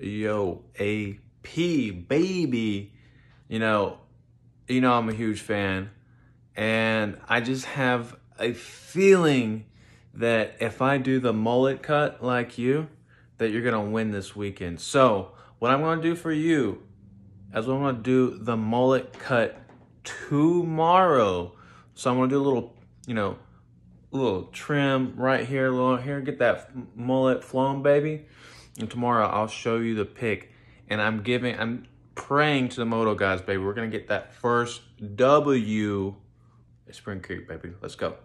Yo, AP, baby. You know, you know I'm a huge fan. And I just have a feeling that if I do the mullet cut like you, that you're going to win this weekend. So what I'm going to do for you is I'm going to do the mullet cut tomorrow. So I'm going to do a little, you know, little trim right here, little here, get that mullet flowing, baby. And tomorrow I'll show you the pick. And I'm giving, I'm praying to the Moto guys, baby. We're going to get that first W at Spring Creek, baby. Let's go.